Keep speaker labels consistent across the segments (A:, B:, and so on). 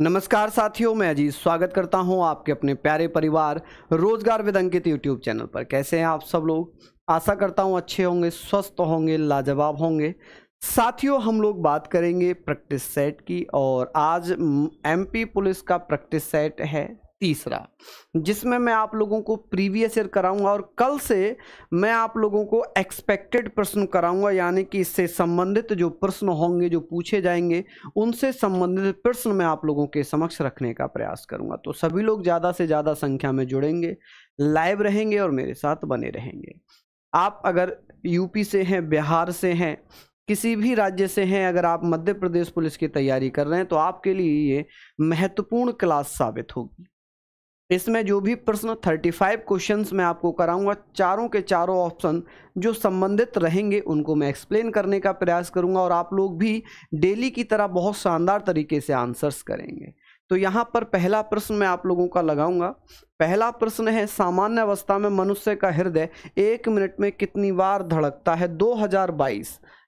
A: नमस्कार साथियों मैं अजीत स्वागत करता हूं आपके अपने प्यारे परिवार रोजगार विद अंकित
B: यूट्यूब चैनल पर कैसे हैं आप सब लोग आशा करता हूं अच्छे होंगे स्वस्थ होंगे लाजवाब होंगे साथियों हम लोग बात करेंगे प्रैक्टिस सेट की और आज एमपी पुलिस का प्रैक्टिस सेट है तीसरा जिसमें मैं आप लोगों को प्रीवियस ईयर कराऊंगा और कल से मैं आप लोगों को एक्सपेक्टेड प्रश्न कराऊंगा यानी कि इससे संबंधित जो प्रश्न होंगे जो पूछे जाएंगे उनसे संबंधित प्रश्न मैं आप लोगों के समक्ष रखने का प्रयास करूंगा तो सभी लोग ज़्यादा से ज़्यादा संख्या में जुड़ेंगे लाइव रहेंगे और मेरे साथ बने रहेंगे आप अगर यूपी से हैं बिहार से हैं किसी भी राज्य से हैं अगर आप मध्य प्रदेश पुलिस की तैयारी कर रहे हैं तो आपके लिए ये महत्वपूर्ण क्लास साबित होगी इसमें जो भी प्रश्न 35 क्वेश्चन मैं आपको कराऊंगा चारों के चारों ऑप्शन जो संबंधित रहेंगे उनको मैं एक्सप्लेन करने का प्रयास करूंगा और आप लोग भी डेली की तरह बहुत शानदार तरीके से आंसर्स करेंगे तो यहाँ पर पहला प्रश्न मैं आप लोगों का लगाऊंगा पहला प्रश्न है सामान्य अवस्था में मनुष्य का हृदय एक मिनट में कितनी बार धड़कता है दो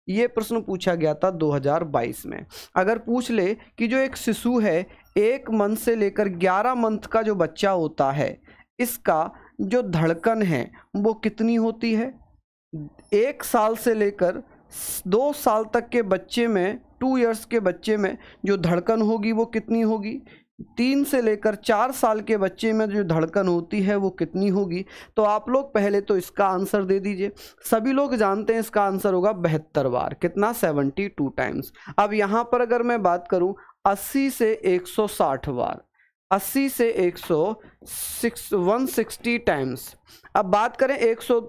B: ये प्रश्न पूछा गया था 2022 में अगर पूछ ले कि जो एक शिशु है एक मंथ से लेकर ग्यारह मंथ का जो बच्चा होता है इसका जो धड़कन है वो कितनी होती है एक साल से लेकर दो साल तक के बच्चे में टू इयर्स के बच्चे में जो धड़कन होगी वो कितनी होगी तीन से लेकर चार साल के बच्चे में जो धड़कन होती है वो कितनी होगी तो आप लोग पहले तो इसका आंसर दे दीजिए सभी लोग जानते हैं इसका आंसर होगा बहत्तर बार कितना सेवेंटी टू टाइम्स अब यहाँ पर अगर मैं बात करूँ 80 से 160 बार 80 से सौ सिक्स 160 टाइम्स अब बात करें 100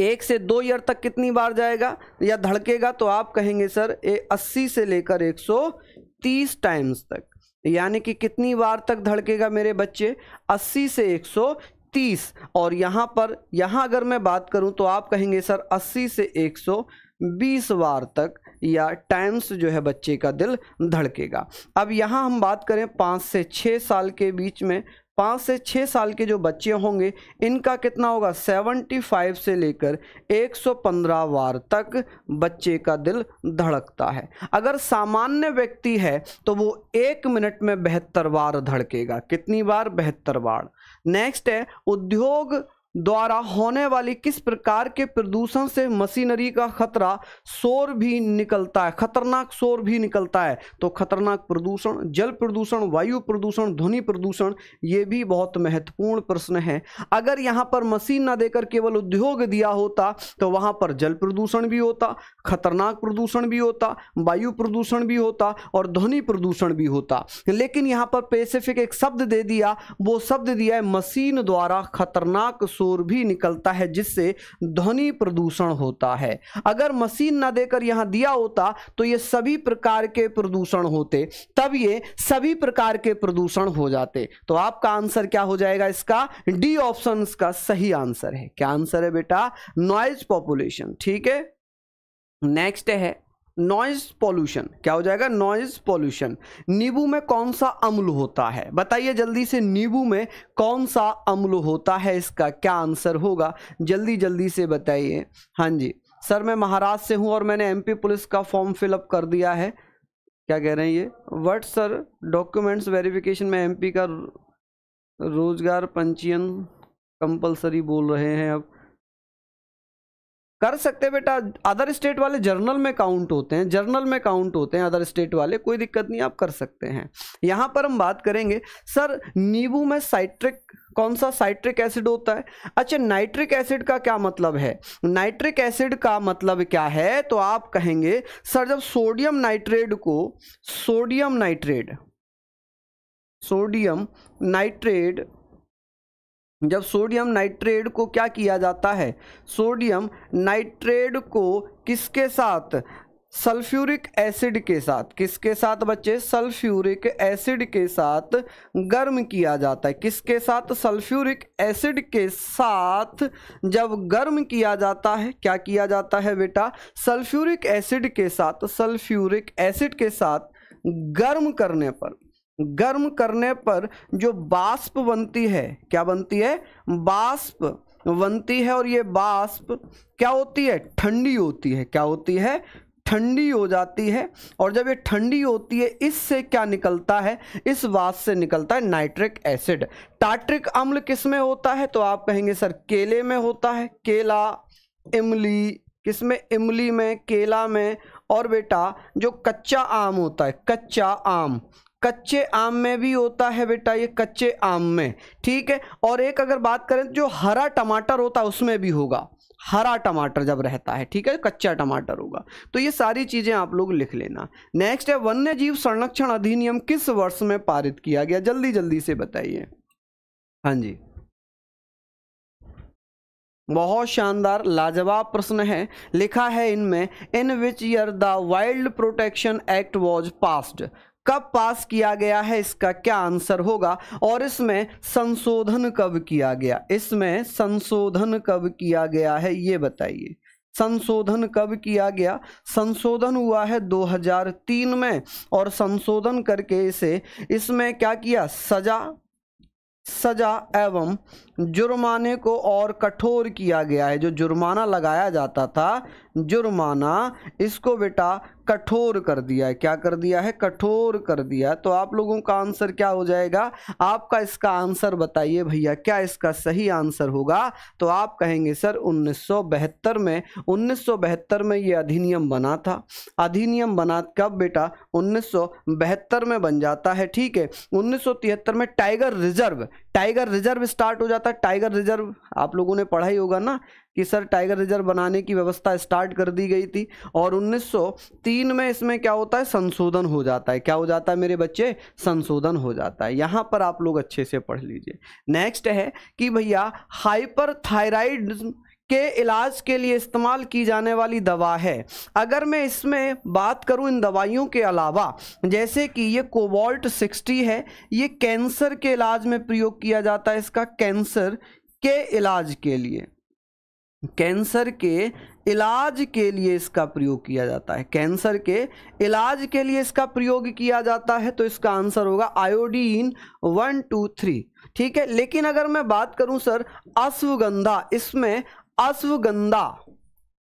B: एक से दो ईयर तक कितनी बार जाएगा या धड़केगा तो आप कहेंगे सर ए, 80 से लेकर 130 टाइम्स तक यानी कि कितनी बार तक धड़केगा मेरे बच्चे 80 से 130 और यहाँ पर यहाँ अगर मैं बात करूँ तो आप कहेंगे सर 80 से 120 बार तक या टाइम्स जो है बच्चे का दिल धड़केगा अब यहाँ हम बात करें पाँच से छः साल के बीच में पाँच से छः साल के जो बच्चे होंगे इनका कितना होगा सेवेंटी फाइव से लेकर एक सौ पंद्रह बार तक बच्चे का दिल धड़कता है अगर सामान्य व्यक्ति है तो वो एक मिनट में बहत्तर बार धड़केगा कितनी बार बहत्तर बार नेक्स्ट है उद्योग द्वारा होने वाली किस प्रकार के प्रदूषण से मशीनरी का खतरा शोर भी निकलता है खतरनाक शोर भी निकलता है तो खतरनाक प्रदूषण जल प्रदूषण वायु प्रदूषण ध्वनि प्रदूषण ये भी बहुत महत्वपूर्ण प्रश्न है अगर यहाँ पर मशीन ना देकर केवल उद्योग दिया होता तो वहाँ पर जल प्रदूषण भी होता खतरनाक प्रदूषण भी होता वायु प्रदूषण भी होता और ध्वनि प्रदूषण भी होता लेकिन यहाँ पर पेसिफिक एक शब्द दे दिया वो शब्द दिया है मशीन द्वारा खतरनाक शोर भी निकलता है जिससे ध्वनि प्रदूषण होता है अगर मशीन ना देकर यहाँ दिया होता तो ये सभी प्रकार के प्रदूषण होते तब ये सभी प्रकार के प्रदूषण हो जाते तो आपका आंसर क्या हो जाएगा इसका डी ऑप्शन का सही आंसर है क्या आंसर है बेटा नॉइज पॉपुलेशन ठीक है नेक्स्ट है नॉइज पॉल्यूशन क्या हो जाएगा नॉइज पॉल्यूशन नींबू में कौन सा अम्ल होता है बताइए जल्दी से नींबू में कौन सा अम्ल होता है इसका क्या आंसर होगा जल्दी जल्दी से बताइए हाँ जी सर मैं महाराष्ट्र से हूँ और मैंने एमपी पुलिस का फॉर्म फिलअप कर दिया है क्या कह रहे हैं ये वट सर डॉक्यूमेंट्स वेरिफिकेशन में एम का रोजगार पंजीयन कंपलसरी बोल रहे हैं अब कर सकते हैं बेटा अदर स्टेट वाले जर्नल में काउंट होते हैं जर्नल में काउंट होते हैं अदर स्टेट वाले कोई दिक्कत नहीं आप कर सकते हैं यहाँ पर हम बात करेंगे सर नींबू में साइट्रिक कौन सा साइट्रिक एसिड होता है अच्छा नाइट्रिक एसिड का क्या मतलब है नाइट्रिक एसिड का मतलब क्या है तो आप कहेंगे सर जब सोडियम नाइट्रेट को सोडियम नाइट्रेट सोडियम नाइट्रेट जब सोडियम नाइट्रेट को क्या किया जाता है सोडियम नाइट्रेट को किसके साथ सल्फ्यूरिक एसिड के साथ किसके साथ बच्चे सल्फ्यूरिक एसिड के साथ गर्म किया जाता है किसके साथ सल्फ्यूरिक एसिड के साथ जब गर्म किया जाता है क्या किया जाता है बेटा सल्फ्यूरिक एसिड के साथ सल्फ्यूरिक एसिड के साथ गर्म करने पर गर्म करने पर जो बाष्प बनती है क्या बनती है बाष्प बनती है और ये बाष्प क्या होती है ठंडी होती है क्या होती है ठंडी हो जाती है और जब ये ठंडी होती है इससे क्या निकलता है इस वास से निकलता है नाइट्रिक एसिड टाट्रिक अम्ल किस में होता है तो आप कहेंगे सर केले में होता है केला इमली किस में इमली में केला में और बेटा जो कच्चा आम होता है कच्चा आम कच्चे आम में भी होता है बेटा ये कच्चे आम में ठीक है और एक अगर बात करें तो जो हरा टमाटर होता है उसमें भी होगा हरा टमाटर जब रहता है ठीक है कच्चा टमाटर होगा तो ये सारी चीज़ें आप लोग लिख लेना नेक्स्ट है वन्य जीव संरक्षण अधिनियम किस वर्ष में पारित किया गया जल्दी जल्दी से बताइए हाँ जी बहुत शानदार लाजवाब प्रश्न है लिखा है इनमें in which year the wild protection act was passed कब पास किया गया है इसका क्या आंसर होगा और इसमें संशोधन कब किया गया इसमें संशोधन कब किया गया है ये बताइए संशोधन कब किया गया संशोधन हुआ है 2003 में और संशोधन करके इसे इसमें क्या किया सजा सजा एवं जुर्माने को और कठोर किया गया है जो जुर्माना लगाया जाता था जुर्माना इसको बेटा कठोर कर दिया है क्या कर दिया है कठोर कर दिया तो आप लोगों का आंसर क्या हो जाएगा आपका इसका आंसर बताइए भैया क्या इसका सही आंसर होगा तो आप कहेंगे सर 1972 में 1972 में ये अधिनियम बना था अधिनियम बना कब बेटा 1972 में बन जाता है ठीक है 1973 में tiger reserve tiger reserve start हो जाता है टाइगर रिजर्व आप लोगों ने पढ़ा ही होगा ना कि सर टाइगर रिजर्व बनाने की व्यवस्था स्टार्ट कर दी गई थी और 1903 में इसमें क्या होता है संशोधन हो जाता है क्या हो जाता है मेरे बच्चे संशोधन हो जाता है यहाँ पर आप लोग अच्छे से पढ़ लीजिए नेक्स्ट है कि भैया हाइपर थायराइड के इलाज के लिए इस्तेमाल की जाने वाली दवा है अगर मैं इसमें बात करूं इन दवाइयों के अलावा जैसे कि ये कोबाल्ट 60 है ये कैंसर के इलाज में प्रयोग किया जाता है इसका कैंसर के इलाज के लिए कैंसर के इलाज के लिए इसका प्रयोग किया जाता है कैंसर के इलाज के लिए इसका प्रयोग किया जाता है तो इसका आंसर होगा आयोडीन वन टू थ्री ठीक है लेकिन अगर मैं बात करूं सर अश्वगंधा इसमें अश्वगंधा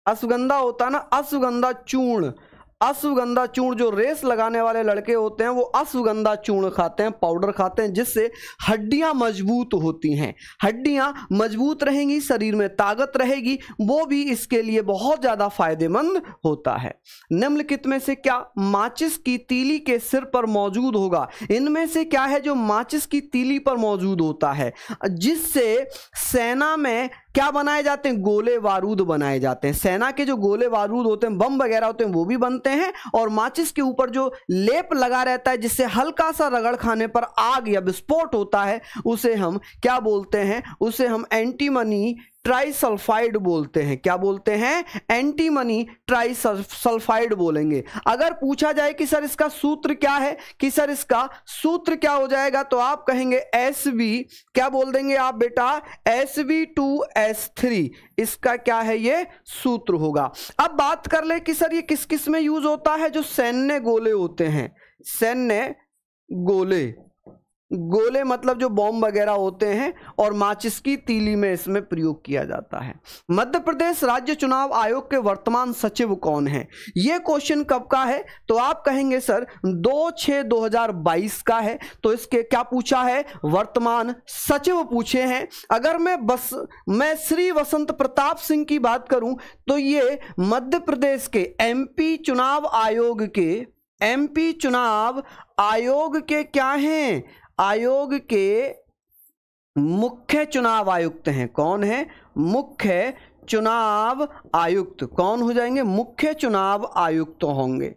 B: अश्वगंधा होता है ना अश्वगंधा चूर्ण अश्वगंधा चूर्ण जो रेस लगाने वाले लड़के होते हैं वो अश्वगंधा चूर्ण खाते हैं पाउडर खाते हैं जिससे हड्डियां मजबूत होती हैं हड्डियां मजबूत रहेंगी शरीर में ताकत रहेगी वो भी इसके लिए बहुत ज़्यादा फायदेमंद होता है निम्नलिखित में से क्या माचिस की तीली के सिर पर मौजूद होगा इनमें से क्या है जो माचिस की तीली पर मौजूद होता है जिससे सेना में क्या बनाए जाते हैं गोले बारूद बनाए जाते हैं सेना के जो गोले बारूद होते हैं बम वगैरह होते हैं वो भी बनते हैं और माचिस के ऊपर जो लेप लगा रहता है जिससे हल्का सा रगड़ खाने पर आग या विस्फोट होता है उसे हम क्या बोलते हैं उसे हम एंटीमनी ट्राइसल्फाइड बोलते हैं क्या बोलते हैं एंटीमनी ट्राइसल्फाइड बोलेंगे अगर पूछा जाए कि सर इसका सूत्र क्या है कि सर इसका सूत्र क्या हो जाएगा तो आप कहेंगे एस क्या बोल देंगे आप बेटा S V two S three इसका क्या है ये सूत्र होगा अब बात कर ले कि सर ये किस किस में यूज होता है जो सैन्य गोले होते हैं सैन्य गोले गोले मतलब जो बॉम्ब वगैरह होते हैं और माचिस की तीली में इसमें प्रयोग किया जाता है मध्य प्रदेश राज्य चुनाव आयोग के वर्तमान सचिव कौन है ये क्वेश्चन कब का है तो आप कहेंगे सर दो छः दो हजार बाईस का है तो इसके क्या पूछा है वर्तमान सचिव पूछे हैं अगर मैं बस मैं श्री वसंत प्रताप सिंह की बात करूं तो ये मध्य प्रदेश के एम चुनाव आयोग के एमपी चुनाव आयोग के क्या हैं आयोग के मुख्य चुनाव आयुक्त हैं कौन है मुख्य चुनाव आयुक्त कौन हो जाएंगे मुख्य चुनाव आयुक्त होंगे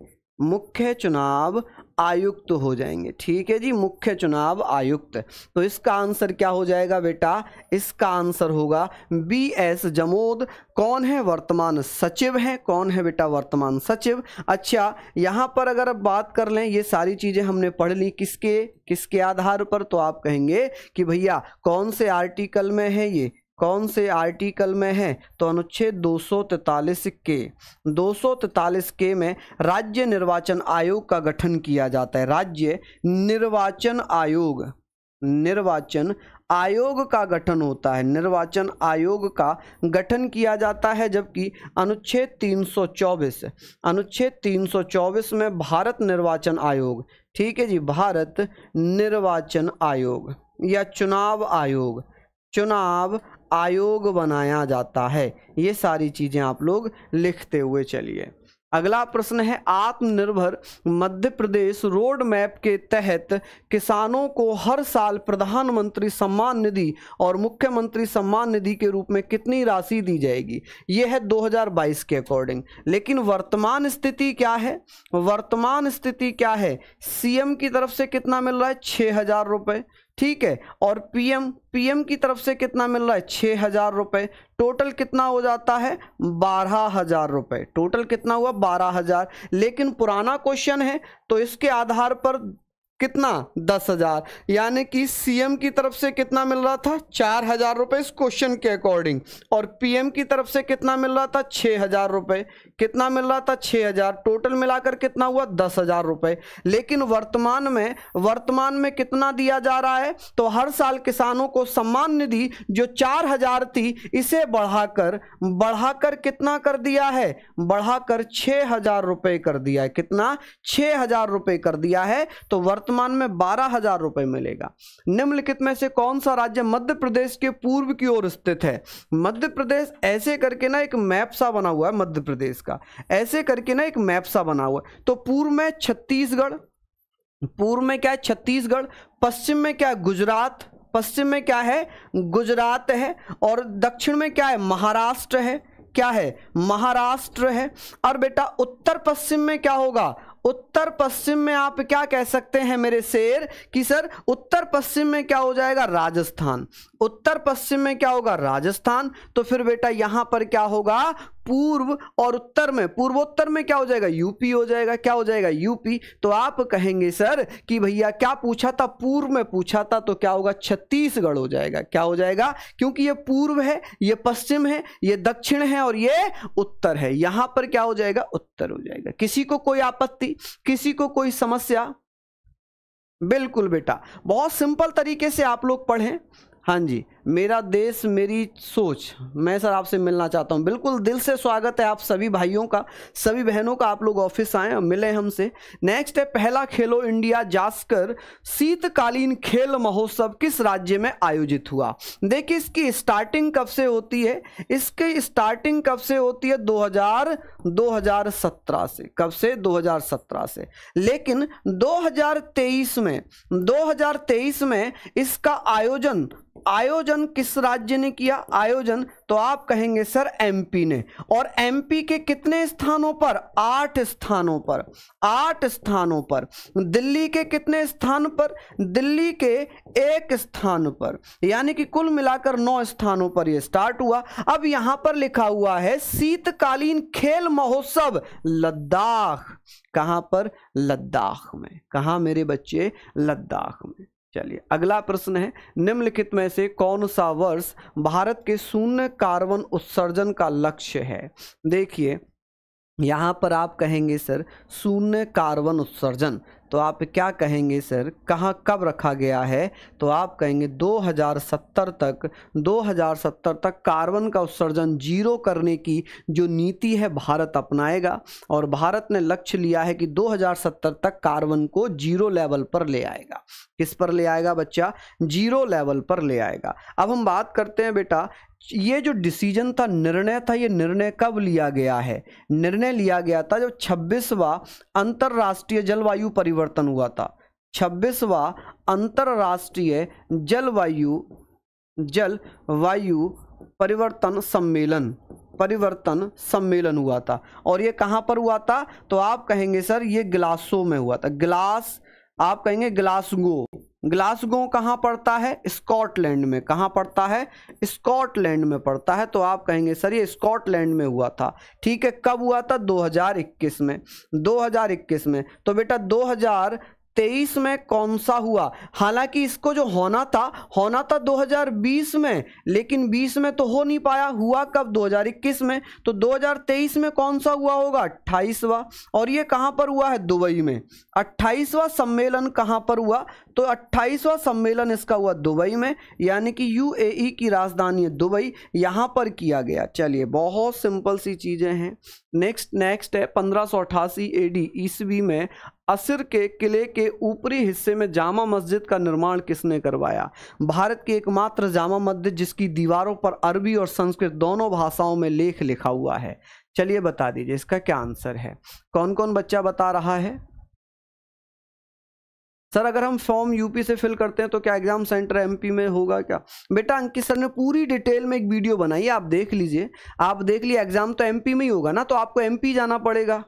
B: मुख्य चुनाव आयुक्त हो जाएंगे ठीक है जी मुख्य चुनाव आयुक्त तो इसका आंसर क्या हो जाएगा बेटा इसका आंसर होगा बी एस जमोद कौन है वर्तमान सचिव है कौन है बेटा वर्तमान सचिव अच्छा यहाँ पर अगर आप बात कर लें ये सारी चीज़ें हमने पढ़ ली किसके किसके आधार पर तो आप कहेंगे कि भैया कौन से आर्टिकल में है ये कौन से आर्टिकल में है तो अनुच्छेद दो के दो के में राज्य निर्वाचन आयोग का गठन किया जाता है राज्य निर्वाचन आयोग निर्वाचन आयोग का गठन होता है निर्वाचन आयोग का गठन किया जाता है जबकि अनुच्छेद 324 अनुच्छेद 324 में भारत निर्वाचन आयोग ठीक है जी भारत निर्वाचन आयोग या चुनाव आयोग चुनाव आयोग बनाया जाता है ये सारी चीज़ें आप लोग लिखते हुए चलिए अगला प्रश्न है आत्मनिर्भर मध्य प्रदेश रोड मैप के तहत किसानों को हर साल प्रधानमंत्री सम्मान निधि और मुख्यमंत्री सम्मान निधि के रूप में कितनी राशि दी जाएगी यह है 2022 के अकॉर्डिंग लेकिन वर्तमान स्थिति क्या है वर्तमान स्थिति क्या है सीएम की तरफ से कितना मिल रहा है छः हजार रुपये ठीक है और पीएम पीएम की तरफ से कितना मिल रहा है छः हज़ार रुपये टोटल कितना हो जाता है बारह हज़ार रुपये टोटल कितना हुआ बारह हज़ार लेकिन पुराना क्वेश्चन है तो इसके आधार पर कितना दस हजार यानी कि सीएम की तरफ से कितना मिल रहा था चार हजार रुपये इस क्वेश्चन के अकॉर्डिंग और पीएम की तरफ से कितना मिल रहा था छः हजार रुपये कितना मिल रहा था छः हजार टोटल मिलाकर कितना हुआ दस हजार रुपये लेकिन वर्तमान में वर्तमान में कितना दिया जा रहा है तो हर साल किसानों को सम्मान निधि जो चार हजार थी इसे बढ़ाकर बढ़ाकर कितना कर दिया है बढ़ाकर छः हजार कर दिया है कितना छः हजार कर दिया है तो वर्त वर्तमान में बारह हजार रुपये मिलेगा निम्नलिखित में से कौन सा राज्य मध्य प्रदेश के पूर्व की ओर स्थित है मध्य प्रदेश ऐसे करके ना एक मैप सा बना हुआ है मध्य प्रदेश का ऐसे करके ना एक मैप सा बना हुआ है तो पूर्व में छत्तीसगढ़ पूर्व में क्या है छत्तीसगढ़ पश्चिम में क्या है गुजरात पश्चिम में क्या है गुजरात है और दक्षिण में क्या है महाराष्ट्र है क्या है महाराष्ट्र है और बेटा उत्तर पश्चिम में क्या होगा उत्तर पश्चिम में आप क्या कह सकते हैं मेरे शेर कि सर उत्तर पश्चिम में क्या हो जाएगा राजस्थान उत्तर पश्चिम में क्या होगा राजस्थान तो फिर बेटा यहां पर क्या होगा पूर्व और उत्तर में पूर्वोत्तर में क्या हो जाएगा यूपी हो जाएगा क्या हो जाएगा यूपी तो आप कहेंगे सर कि भैया क्या पूछा था पूर्व में पूछा था तो क्या होगा छत्तीसगढ़ हो जाएगा क्या हो जाएगा क्योंकि ये पूर्व है ये पश्चिम है ये दक्षिण है और ये उत्तर है यहां पर क्या हो जाएगा उत्तर हो जाएगा किसी को कोई आपत्ति किसी को कोई समस्या बिल्कुल बेटा बहुत सिंपल तरीके से आप लोग पढ़ें हाँ जी मेरा देश मेरी सोच मैं सर आपसे मिलना चाहता हूँ बिल्कुल दिल से स्वागत है आप सभी भाइयों का सभी बहनों का आप लोग ऑफिस आए और मिले हमसे नेक्स्ट है पहला खेलो इंडिया जास्कर शीतकालीन खेल महोत्सव किस राज्य में आयोजित हुआ देखिए इसकी स्टार्टिंग कब से होती है इसकी स्टार्टिंग कब से होती है दो हजार से कब से दो से लेकिन दो में दो में इसका आयोजन आयोजन किस राज्य ने किया आयोजन तो आप कहेंगे सर एमपी ने और एमपी के कितने स्थानों पर आठ स्थानों पर आठ स्थानों पर दिल्ली के कितने स्थान पर दिल्ली के एक स्थान पर यानी कि कुल मिलाकर नौ स्थानों पर यह स्टार्ट हुआ अब यहां पर लिखा हुआ है शीतकालीन खेल महोत्सव लद्दाख कहां पर लद्दाख में कहा मेरे बच्चे लद्दाख में चलिए अगला प्रश्न है निम्नलिखित में से कौन सा वर्ष भारत के शून्य कार्बन उत्सर्जन का लक्ष्य है देखिए यहाँ पर आप कहेंगे सर शून्य कार्बन उत्सर्जन तो आप क्या कहेंगे सर कहाँ कब रखा गया है तो आप कहेंगे 2070 तक 2070 तक कार्बन का उत्सर्जन जीरो करने की जो नीति है भारत अपनाएगा और भारत ने लक्ष्य लिया है कि 2070 तक कार्बन को जीरो लेवल पर ले आएगा किस पर ले आएगा बच्चा जीरो लेवल पर ले आएगा अब हम बात करते हैं बेटा ये जो डिसीजन था निर्णय था ये निर्णय कब लिया गया है निर्णय लिया गया था जब छब्बीसवा अंतर्राष्ट्रीय जलवायु परिवर्तन परिवर्तन हुआ था छब्बीसवा अंतर्राष्ट्रीय जलवायु जलवायु परिवर्तन सम्मेलन परिवर्तन सम्मेलन हुआ था और ये कहाँ पर हुआ था तो आप कहेंगे सर ये ग्लासो में हुआ था ग्लास आप कहेंगे ग्लासगो ग्लासगो कहाँ पड़ता है स्कॉटलैंड में कहाँ पड़ता है स्कॉटलैंड में पड़ता है तो आप कहेंगे सर ये स्कॉटलैंड में हुआ था ठीक है कब हुआ था 2021 में 2021 में तो बेटा तेईस में कौन सा हुआ हालांकि इसको जो होना था होना था 2020 में लेकिन 20 में तो हो नहीं पाया हुआ कब 2021 में तो 2023 में कौन सा हुआ होगा अट्ठाईसवा और ये कहाँ पर हुआ है दुबई में अट्ठाईसवा सम्मेलन कहाँ पर हुआ तो अट्ठाईसवा सम्मेलन इसका हुआ दुबई में यानी कि यूएई की राजधानी है दुबई यहाँ पर किया गया चलिए बहुत सिंपल सी चीज़ें हैं नेक्स्ट नेक्स्ट है पंद्रह सौ अठासी ए डी ईस्वी में असर के किले के ऊपरी हिस्से में जामा मस्जिद का निर्माण किसने करवाया भारत की एकमात्र जामा मस्जिद जिसकी दीवारों पर अरबी और संस्कृत दोनों भाषाओं में लेख लिखा हुआ है चलिए बता दीजिए इसका क्या आंसर है कौन कौन बच्चा बता रहा है सर अगर हम फॉर्म यूपी से फिल करते हैं तो क्या एग्जाम सेंटर एमपी में होगा क्या बेटा अंकित सर ने पूरी डिटेल में एक वीडियो बनाई आप देख लीजिए आप देख लिए एग्जाम तो एमपी में ही होगा ना तो आपको एमपी जाना पड़ेगा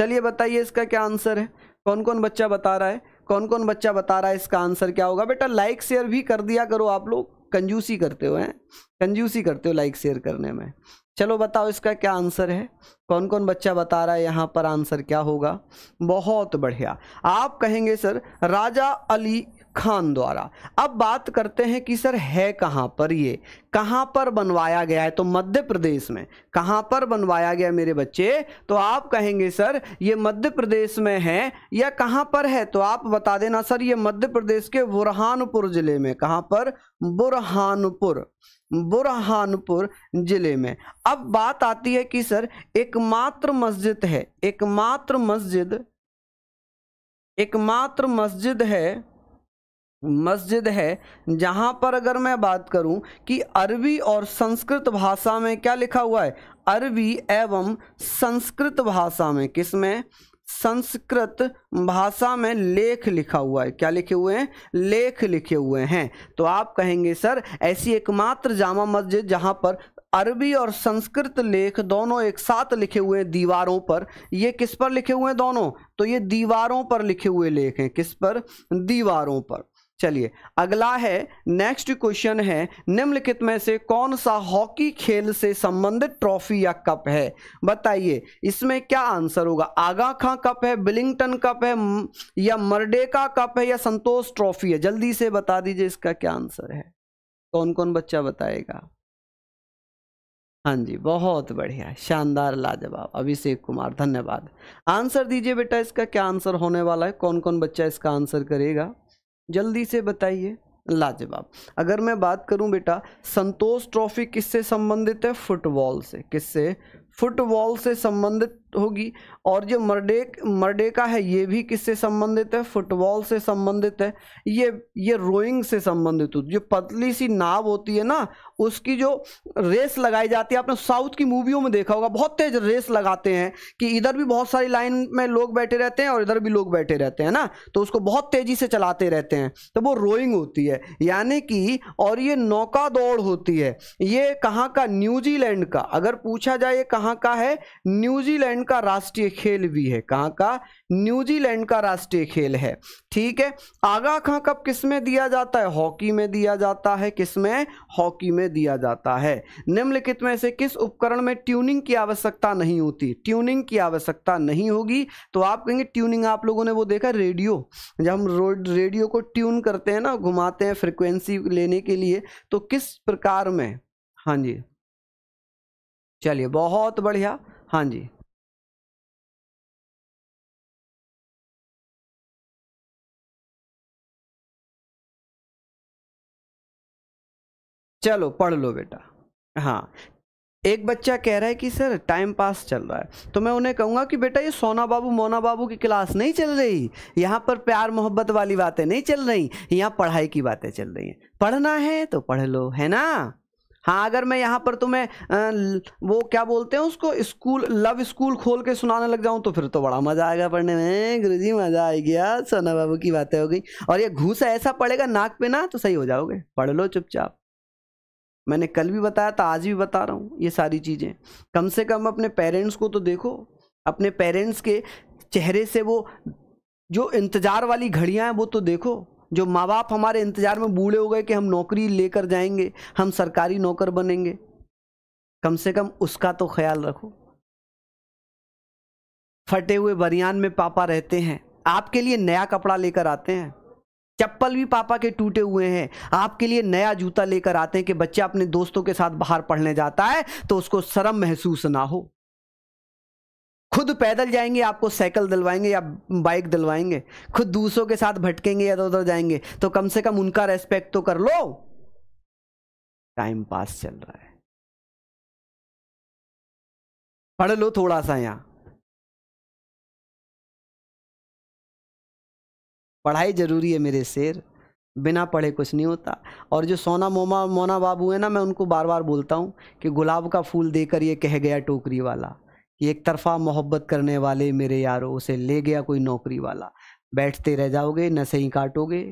B: चलिए बताइए इसका क्या आंसर है कौन कौन बच्चा बता रहा है कौन कौन बच्चा बता रहा है इसका आंसर क्या होगा बेटा लाइक शेयर भी कर दिया करो आप लोग कंजूसी करते हो हैं कंजूसी करते हो लाइक शेयर करने में चलो बताओ इसका क्या आंसर है कौन कौन बच्चा बता रहा है यहाँ पर आंसर क्या होगा बहुत बढ़िया आप कहेंगे सर राजा अली खान द्वारा अब बात करते हैं कि सर है कहाँ पर ये कहाँ पर बनवाया गया है तो मध्य प्रदेश में कहाँ पर बनवाया गया मेरे बच्चे तो आप कहेंगे सर ये मध्य प्रदेश में है या कहाँ पर है तो आप बता देना सर ये मध्य प्रदेश के बुरहानपुर ज़िले में कहाँ पर बुरहानपुर बुरहानपुर ज़िले में अब बात आती है कि सर एकमात्र मस्जिद है एकमात्र मस्जिद एकमात्र मस्जिद है मस्जिद है जहाँ पर अगर मैं बात करूँ कि अरबी और संस्कृत भाषा में क्या लिखा हुआ है अरबी एवं संस्कृत भाषा में किस में संस्कृत भाषा में लेख लिखा हुआ है क्या लिखे हुए हैं लेख लिखे हुए हैं तो आप कहेंगे सर ऐसी एकमात्र जामा मस्जिद जहाँ पर अरबी और संस्कृत लेख दोनों एक साथ लिखे हुए हैं दीवारों पर ये किस पर लिखे हुए हैं दोनों तो ये दीवारों पर लिखे हुए लेख हैं किस पर दीवारों पर चलिए अगला है नेक्स्ट क्वेश्चन है निम्नलिखित में से कौन सा हॉकी खेल से संबंधित ट्रॉफी या कप है बताइए इसमें क्या आंसर होगा आगा खां कप है बिलिंगटन कप है या मर्डेका कप है या संतोष ट्रॉफी है जल्दी से बता दीजिए इसका क्या आंसर है कौन कौन बच्चा बताएगा हाँ जी बहुत बढ़िया शानदार लाजवाब अभिषेक कुमार धन्यवाद आंसर दीजिए बेटा इसका क्या आंसर होने वाला है कौन कौन बच्चा इसका आंसर करेगा जल्दी से बताइए लाजवाब अगर मैं बात करूं बेटा संतोष ट्रॉफी किससे संबंधित है फुटबॉल से किससे फुटबॉल से संबंधित होगी और जो मर्डे मर्डेका है ये भी किससे संबंधित है फुटबॉल से संबंधित है ये ये रोइंग से संबंधित होती जो पतली सी नाव होती है ना उसकी जो रेस लगाई जाती है आपने साउथ की मूवियों में देखा होगा बहुत तेज रेस लगाते हैं कि इधर भी बहुत सारी लाइन में लोग बैठे रहते हैं और इधर भी लोग बैठे रहते हैं ना तो उसको बहुत तेजी से चलाते रहते हैं तो वो रोइंग होती है यानी कि और ये नौका दौड़ होती है ये कहाँ का न्यूजीलैंड का अगर पूछा जाए ये कहाँ का है न्यूजीलैंड न्यूजीलैंड का राष्ट्रीय खेल भी है कहाँ का न्यूजीलैंड का राष्ट्रीय खेल है ठीक है आगा खां कप किस में दिया जाता है हॉकी में दिया जाता है किस में हॉकी में दिया जाता है निम्नलिखित में से किस उपकरण में ट्यूनिंग की आवश्यकता नहीं होती ट्यूनिंग की आवश्यकता नहीं होगी तो आप कहेंगे ट्यूनिंग आप लोगों ने वो देखा रेडियो जब हम रेडियो को ट्यून करते हैं ना घुमाते हैं फ्रिक्वेंसी लेने के लिए तो किस प्रकार में
A: हाँ जी चलिए बहुत बढ़िया हाँ जी चलो पढ़ लो बेटा हाँ एक बच्चा कह रहा है कि सर टाइम पास चल रहा है तो मैं उन्हें कहूँगा कि
B: बेटा ये सोना बाबू मोना बाबू की क्लास नहीं चल रही यहाँ पर प्यार मोहब्बत वाली बातें नहीं चल रही यहाँ पढ़ाई की बातें चल रही हैं पढ़ना है तो पढ़ लो है ना हाँ अगर मैं यहाँ पर तुम्हें वो क्या बोलते हैं उसको स्कूल लव स्कूल खोल के सुनाने लग जाऊँ तो फिर तो बड़ा मज़ा आएगा पढ़ने में गुरु जी मज़ा आ गया सोना बाबू की बातें हो गई और ये घूसा ऐसा पड़ेगा नाक पे ना तो सही हो जाओगे पढ़ लो चुपचाप मैंने कल भी बताया था तो आज भी बता रहा हूँ ये सारी चीज़ें कम से कम अपने पेरेंट्स को तो देखो अपने पेरेंट्स के चेहरे से वो जो इंतज़ार वाली घड़ियाँ हैं वो तो देखो जो माँ बाप हमारे इंतज़ार में बूढ़े हो गए कि हम नौकरी लेकर जाएंगे हम सरकारी नौकर बनेंगे कम से कम उसका तो ख्याल रखो फटे हुए बरियान में पापा रहते हैं आपके लिए नया कपड़ा लेकर आते हैं चप्पल भी पापा के टूटे हुए हैं आपके लिए नया जूता लेकर आते हैं कि बच्चा अपने दोस्तों के साथ बाहर पढ़ने जाता है तो उसको शर्म महसूस ना हो खुद पैदल जाएंगे आपको साइकिल दिलवाएंगे या बाइक दिलवाएंगे खुद दूसरों के साथ भटकेंगे इधर उधर जाएंगे
A: तो कम से कम उनका रेस्पेक्ट तो कर लो टाइम पास चल रहा है पढ़ लो थोड़ा सा यहां पढ़ाई ज़रूरी है मेरे शेर बिना पढ़े कुछ नहीं होता और जो सोना मोमा मोना बाबू है ना मैं उनको बार बार बोलता
B: हूँ कि गुलाब का फूल देकर ये कह गया टोकरी वाला कि एक तरफा मोहब्बत करने वाले मेरे यारों उसे ले गया कोई नौकरी वाला बैठते रह जाओगे न सही काटोगे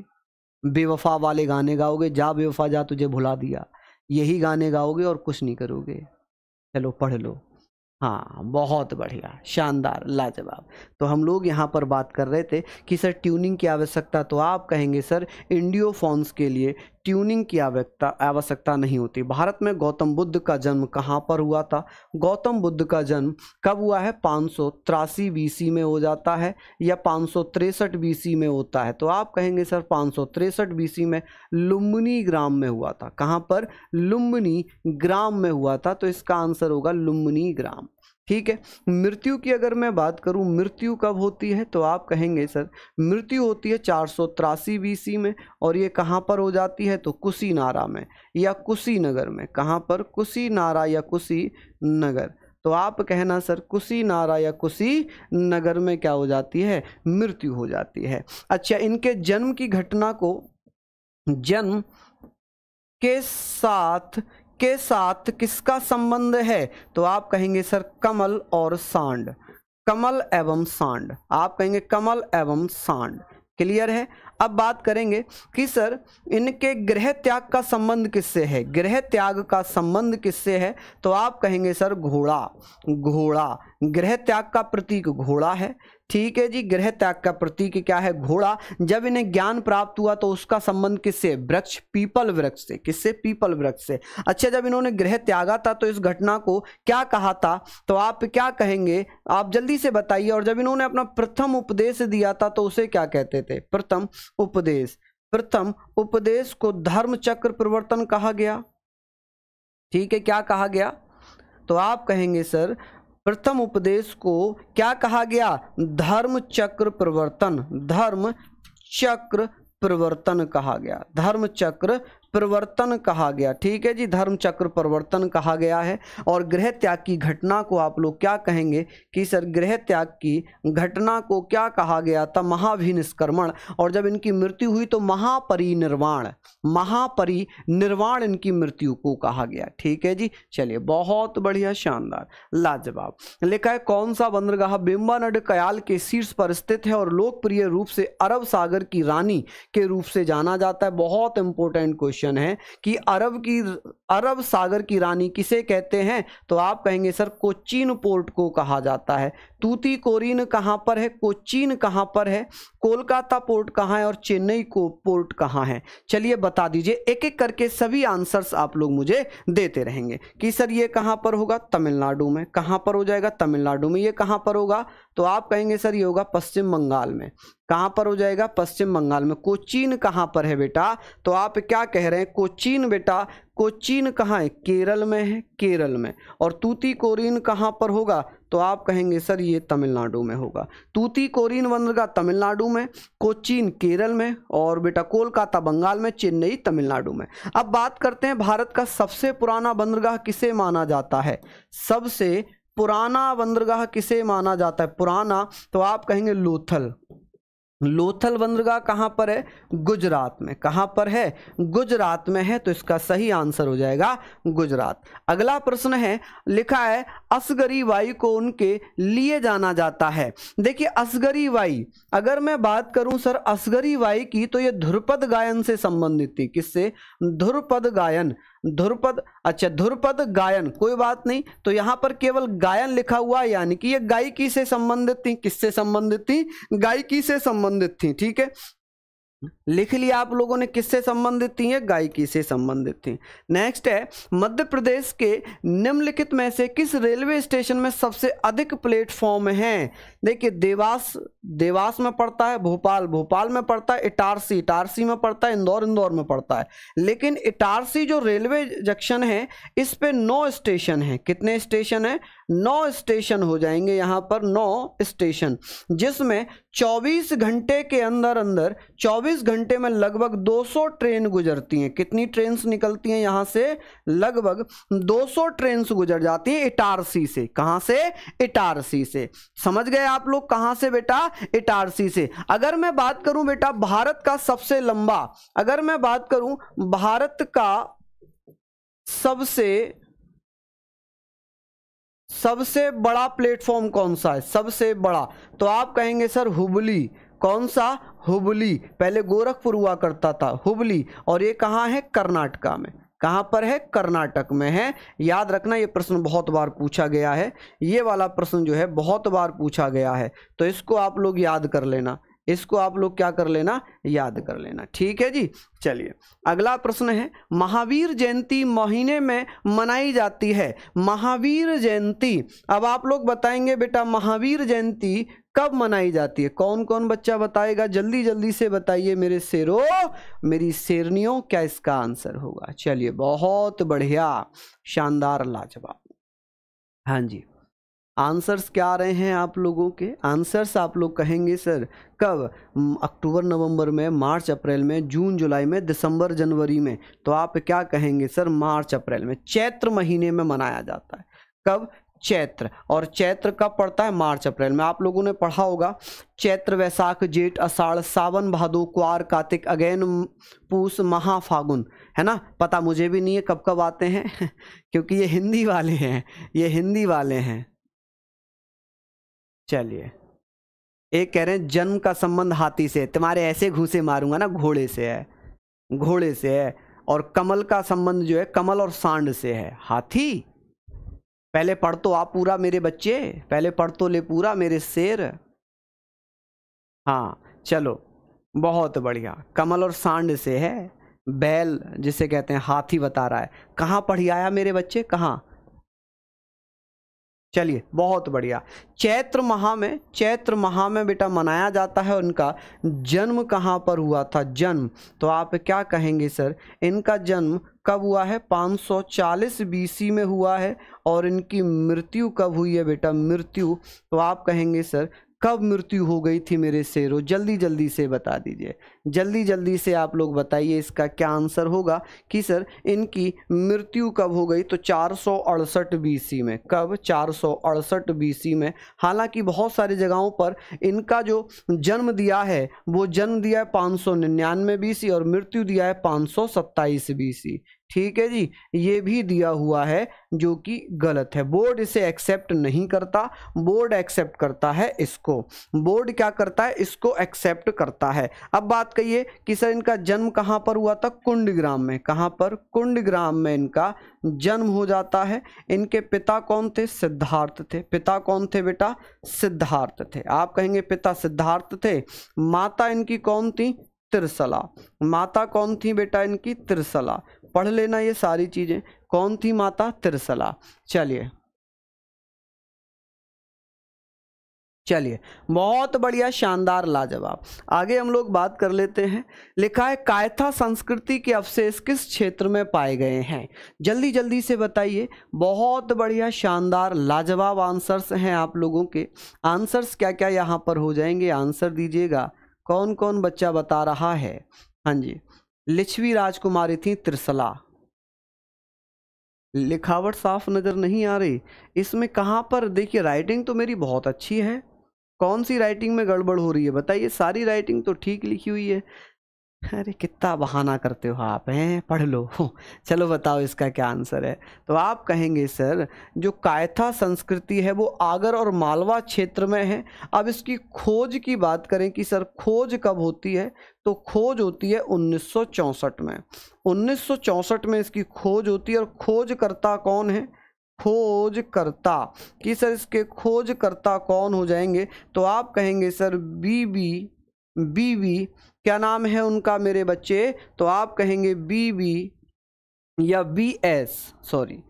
B: बेवफा वाले गाने गाओगे जा बेवफा जा तुझे भुला दिया यही गाने गाओगे और कुछ नहीं करोगे चलो पढ़ लो हाँ बहुत बढ़िया शानदार लाजवाब तो हम लोग यहाँ पर बात कर रहे थे कि सर ट्यूनिंग की आवश्यकता तो आप कहेंगे सर इंडियो फोन्स के लिए ट्यूनिंग की आवश्यकता आवश्यकता नहीं होती भारत में गौतम बुद्ध का जन्म कहाँ पर हुआ था गौतम बुद्ध का जन्म कब हुआ है पाँच सौ तिरासी बीसी में हो जाता है या पाँच सौ तिरसठ बीसी में होता है तो आप कहेंगे सर पाँच सौ तिरसठ बीसी में लुम्बनी ग्राम में हुआ था कहाँ पर लुम्बनी ग्राम में हुआ था तो इसका आंसर होगा लुम्बनी ग्राम ठीक है मृत्यु की अगर मैं बात करूं मृत्यु कब होती है तो आप कहेंगे सर मृत्यु होती है चार सौ तिरासी बीसी में और ये कहाँ पर हो जाती है तो कुशीनारा में या कुशीनगर में कहाँ पर कुशीनारा या कुशीनगर तो आप कहना सर कुशी नारा या कुशी नगर में क्या हो जाती है मृत्यु हो जाती है अच्छा इनके जन्म की घटना को जन्म के साथ के साथ किसका संबंध है तो आप कहेंगे सर कमल और सांड कमल एवं सांड आप कहेंगे कमल एवं सांड क्लियर है अब बात करेंगे कि सर इनके गृह त्याग का संबंध किससे है गृह त्याग का संबंध किससे है तो आप कहेंगे सर घोड़ा घोड़ा गृह त्याग का प्रतीक घोड़ा है ठीक है जी ग्रह त्याग का प्रतीक क्या है घोड़ा जब इन्हें ज्ञान प्राप्त हुआ तो उसका संबंध किससे वृक्ष पीपल वृक्ष से किससे पीपल वृक्ष से अच्छा जब इन्होंने ग्रह त्यागा था तो इस घटना को क्या कहा था तो आप क्या कहेंगे आप जल्दी से बताइए और जब इन्होंने अपना प्रथम उपदेश दिया था तो उसे क्या कहते थे प्रथम उपदेश प्रथम उपदेश को धर्म चक्र प्रवर्तन कहा गया ठीक है क्या कहा गया तो आप कहेंगे सर प्रथम उपदेश को क्या कहा गया धर्म चक्र प्रवर्तन धर्म चक्र प्रवर्तन कहा गया धर्म चक्र प्रवर्तन कहा गया ठीक है जी धर्म चक्र प्रवर्तन कहा गया है और गृह त्याग की घटना को आप लोग क्या कहेंगे कि सर गृह त्याग की घटना को क्या कहा गया था महाभिनिष्क्रमण और जब इनकी मृत्यु हुई तो महापरिनिर्वाण महापरिनिर्वाण इनकी मृत्यु को कहा गया ठीक है जी चलिए बहुत बढ़िया शानदार लाजवाब लिखा है कौन सा बंदरगाह बिम्बानड कयाल के शीर्ष पर स्थित है और लोकप्रिय रूप से अरब सागर की रानी के रूप से जाना जाता है बहुत इंपॉर्टेंट क्वेश्चन क्वेश्चन है कि अरब की अरब सागर की रानी किसे कहते हैं तो आप कहेंगे सर कोचीन पोर्ट को कहा जाता है तूती कोरिन कहाँ पर है कोचीन कहाँ पर है कोलकाता पोर्ट कहाँ है और चेन्नई को पोर्ट कहाँ है चलिए बता दीजिए एक एक करके सभी आंसर्स आप लोग मुझे देते रहेंगे कि सर ये कहाँ पर होगा तमिलनाडु में कहाँ पर हो जाएगा तमिलनाडु में ये कहाँ पर होगा तो आप कहेंगे सर ये होगा पश्चिम बंगाल में कहाँ पर हो जाएगा पश्चिम बंगाल में कोचीन कहाँ पर है बेटा तो आप क्या कह रहे हैं कोचीन बेटा कोचीन कहाँ है केरल में है केरल में और तूती कोरिन कहाँ पर होगा तो आप कहेंगे सर ये तमिलनाडु में होगा तूती कोरिन बंदरगाह तमिलनाडु में कोचीन केरल में और बेटा कोलकाता बंगाल में चेन्नई तमिलनाडु में अब बात करते हैं भारत का सबसे पुराना बंदरगाह किसे माना जाता है सबसे पुराना बंदरगाह किसे माना जाता है पुराना तो आप कहेंगे लोथल लोथल बंदरगाह कहाँ पर है गुजरात में कहाँ पर है गुजरात में है तो इसका सही आंसर हो जाएगा गुजरात अगला प्रश्न है लिखा है असगरी वाई को उनके लिए जाना जाता है देखिए असगरी वाई अगर मैं बात करूं सर असगरी वाई की तो ये ध्रुपद गायन से संबंधित थी किससे ध्रुपद गायन ध्रुपद अच्छा ध्रुपद गायन कोई बात नहीं तो यहाँ पर केवल गायन लिखा हुआ है यानी कि ये गायकी से संबंधित थी किससे संबंधित थी गायकी से संबंधित थी ठीक है लिख लिया आप लोगों ने किससे संबंधित थी है गायकी से संबंधित थी नेक्स्ट है मध्य प्रदेश के निम्नलिखित में से किस रेलवे स्टेशन में सबसे अधिक प्लेटफॉर्म हैं देखिए देवास देवास में पड़ता है भोपाल भोपाल में पड़ता है इटारसी इटारसी में पड़ता है इंदौर इंदौर में पड़ता है लेकिन इटारसी जो रेलवे जंक्शन है इस पर नौ स्टेशन है कितने स्टेशन है नौ स्टेशन हो जाएंगे यहाँ पर नौ स्टेशन जिसमें 24 घंटे के अंदर अंदर 24 घंटे में लगभग 200 ट्रेन गुजरती हैं कितनी ट्रेन्स निकलती हैं यहाँ से लगभग 200 ट्रेन्स गुजर जाती हैं इटारसी से कहाँ से इटारसी से समझ गए आप लोग कहाँ से बेटा इटारसी से अगर मैं बात करूं बेटा भारत का सबसे लंबा अगर मैं बात करूं भारत का सबसे सबसे बड़ा प्लेटफॉर्म कौन सा है सबसे बड़ा तो आप कहेंगे सर हुबली कौन सा हुबली पहले गोरखपुर हुआ करता था हुबली और ये कहाँ है कर्नाटका में कहाँ पर है कर्नाटक में है याद रखना ये प्रश्न बहुत बार पूछा गया है ये वाला प्रश्न जो है बहुत बार पूछा गया है तो इसको आप लोग याद कर लेना इसको आप लोग क्या कर लेना याद कर लेना ठीक है जी चलिए अगला प्रश्न है महावीर जयंती महीने में मनाई जाती है महावीर जयंती अब आप लोग बताएंगे बेटा महावीर जयंती कब मनाई जाती है कौन कौन बच्चा बताएगा जल्दी जल्दी से बताइए मेरे शेरों मेरी शेरनियों क्या इसका आंसर होगा चलिए बहुत बढ़िया शानदार लाजवाब हाँ जी आंसर्स क्या आ रहे हैं आप लोगों के आंसर्स आप लोग कहेंगे सर कब अक्टूबर नवंबर में मार्च अप्रैल में जून जुलाई में दिसंबर जनवरी में तो आप क्या कहेंगे सर मार्च अप्रैल में चैत्र महीने में मनाया जाता है कब चैत्र और चैत्र कब पड़ता है मार्च अप्रैल में आप लोगों ने पढ़ा होगा चैत्र वैसाख जेठ अषाढ़ सावन भादो क्वार कार्तिक अगैन पूस महाफागुन है ना पता मुझे भी नहीं है कब कब आते हैं क्योंकि ये हिंदी वाले हैं ये हिंदी वाले हैं चलिए एक कह रहे हैं जन्म का संबंध हाथी से तुम्हारे ऐसे घूसे मारूंगा ना घोड़े से है घोड़े से है और कमल का संबंध जो है कमल और सांड से है हाथी पहले पढ़ तो आप पूरा मेरे बच्चे पहले पढ़ तो ले पूरा मेरे शेर हाँ चलो बहुत बढ़िया कमल और सांड से है बैल जिसे कहते हैं हाथी बता रहा है कहाँ आया मेरे बच्चे कहाँ चलिए बहुत बढ़िया चैत्र माह में चैत्र माह में बेटा मनाया जाता है उनका जन्म कहाँ पर हुआ था जन्म तो आप क्या कहेंगे सर इनका जन्म कब हुआ है 540 बीसी में हुआ है और इनकी मृत्यु कब हुई है बेटा मृत्यु तो आप कहेंगे सर कब मृत्यु हो गई थी मेरे शेरों जल्दी जल्दी से बता दीजिए जल्दी जल्दी से आप लोग बताइए इसका क्या आंसर होगा कि सर इनकी मृत्यु कब हो गई तो चार सौ अड़सठ सी में कब चार सौ अड़सठ सी में हालांकि बहुत सारी जगहों पर इनका जो जन्म दिया है वो जन्म दिया है पाँच सौ निन्यानवे सी और मृत्यु दिया है पाँच सौ सत्ताईस सी ठीक है जी ये भी दिया हुआ है जो कि गलत है बोर्ड इसे एक्सेप्ट नहीं करता बोर्ड एक्सेप्ट करता है इसको बोर्ड क्या करता है इसको एक्सेप्ट करता है अब बात कहिए कि सर इनका जन्म कहाँ पर हुआ था कुंड ग्राम में कहाँ पर कुंड ग्राम में इनका जन्म हो जाता है इनके पिता कौन थे सिद्धार्थ थे पिता कौन थे बेटा सिद्धार्थ थे आप कहेंगे पिता सिद्धार्थ थे माता इनकी कौन थी त्रिसला माता कौन थी बेटा इनकी त्रिसला पढ़ लेना ये सारी चीजें कौन थी माता
A: तिरसला चलिए चलिए बहुत बढ़िया शानदार लाजवाब आगे हम लोग बात कर लेते हैं लिखा है
B: कायथा संस्कृति के अवशेष किस क्षेत्र में पाए गए हैं जल्दी जल्दी से बताइए बहुत बढ़िया शानदार लाजवाब आंसर्स हैं आप लोगों के आंसर्स क्या क्या यहाँ पर हो जाएंगे आंसर दीजिएगा कौन कौन बच्चा बता रहा है हाँ जी लिच्छवी राजकुमारी थी त्रिसला लिखावट साफ नज़र नहीं आ रही इसमें कहाँ पर देखिए राइटिंग तो मेरी बहुत अच्छी है कौन सी राइटिंग में गड़बड़ हो रही है बताइए सारी राइटिंग तो ठीक लिखी हुई है अरे कितना बहाना करते हो आप हैं पढ़ लो चलो बताओ इसका क्या आंसर है तो आप कहेंगे सर जो कायथा संस्कृति है वो आगर और मालवा क्षेत्र में है अब इसकी खोज की बात करें कि सर खोज कब होती है तो खोज होती है 1964 में 1964 में इसकी खोज होती है और खोजकर्ता कौन है खोजकर्ता कि सर इसके खोजकर्ता कौन हो जाएंगे तो आप कहेंगे सर बी बी बीवी क्या नाम है उनका मेरे बच्चे तो आप कहेंगे B V V S sorry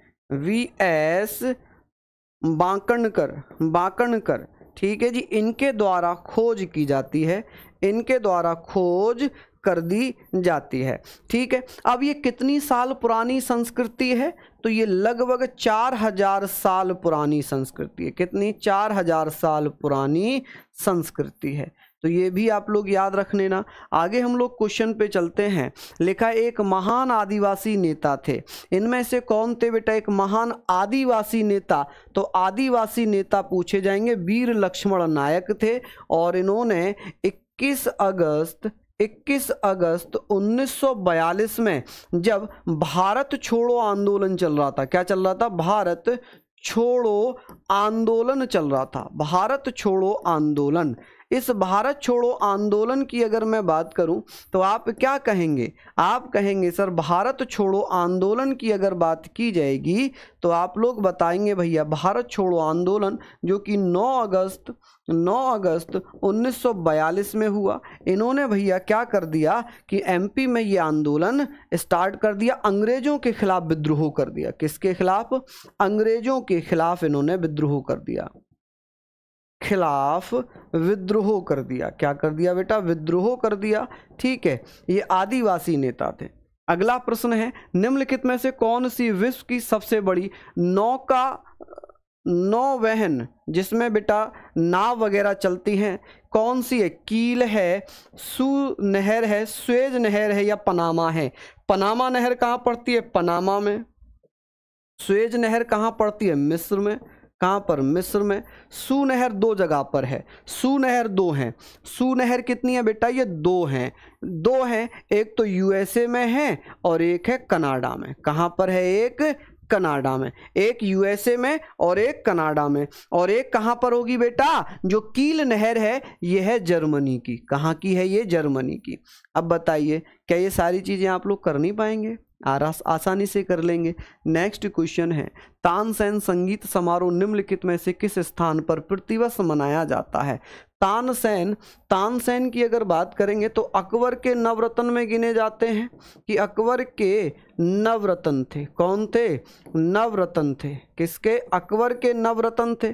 B: V S Bankankar Bankankar ठीक है जी इनके द्वारा खोज की जाती है इनके द्वारा खोज कर दी जाती है ठीक है अब ये कितनी साल पुरानी संस्कृति है तो ये लगभग चार हजार साल पुरानी संस्कृति है कितनी चार हजार साल पुरानी संस्कृति है तो ये भी आप लोग याद रख लेना आगे हम लोग क्वेश्चन पे चलते हैं लिखा एक महान आदिवासी नेता थे इनमें से कौन थे बेटा एक महान आदिवासी नेता तो आदिवासी नेता पूछे जाएंगे वीर लक्ष्मण नायक थे और इन्होंने 21 अगस्त 21 अगस्त 1942 में जब भारत छोड़ो आंदोलन चल रहा था क्या चल रहा था भारत छोड़ो आंदोलन चल रहा था भारत छोड़ो आंदोलन इस भारत छोड़ो आंदोलन की अगर मैं बात करूं तो आप क्या कहेंगे आप कहेंगे सर भारत छोड़ो आंदोलन की अगर बात की जाएगी तो आप लोग बताएंगे भैया भारत छोड़ो आंदोलन जो कि 9 अगस्त 9 अगस्त 1942 में हुआ इन्होंने भैया क्या कर दिया कि एमपी में ये आंदोलन स्टार्ट कर दिया अंग्रेज़ों के खिलाफ विद्रोह कर दिया किसके खिलाफ अंग्रेज़ों के खिलाफ इन्होंने विद्रोह कर दिया खिलाफ विद्रोह कर दिया क्या कर दिया बेटा विद्रोह कर दिया ठीक है ये आदिवासी नेता थे अगला प्रश्न है निम्नलिखित में से कौन सी विश्व की सबसे बड़ी नौका वहन जिसमें बेटा नाव वगैरह चलती हैं कौन सी है कील है सू नहर है स्वेज नहर है या पनामा है पनामा नहर कहाँ पड़ती है पनामा में स्वेज नहर कहाँ पड़ती है मिस्र में कहाँ पर मिस्र में सू नहर दो जगह पर है सू नहर दो हैं सू नहर कितनी है बेटा ये दो हैं दो हैं एक तो यूएसए में है और एक है कनाडा में कहाँ पर है एक कनाडा में एक यूएसए में और एक कनाडा में और एक कहाँ पर होगी बेटा जो कील नहर है यह है जर्मनी की कहाँ की है ये जर्मनी की अब बताइए क्या ये सारी चीज़ें आप लोग कर नहीं पाएंगे आरास आसानी से कर लेंगे नेक्स्ट क्वेश्चन है तानसेन संगीत समारोह निम्नलिखित में से किस स्थान पर प्रतिवर्ष मनाया जाता है तानसेन तानसेन की अगर बात करेंगे तो अकबर के नवरत्न में गिने जाते हैं कि अकबर के नवरत्न थे कौन थे नवरत्न थे किसके अकबर के नवरत्न थे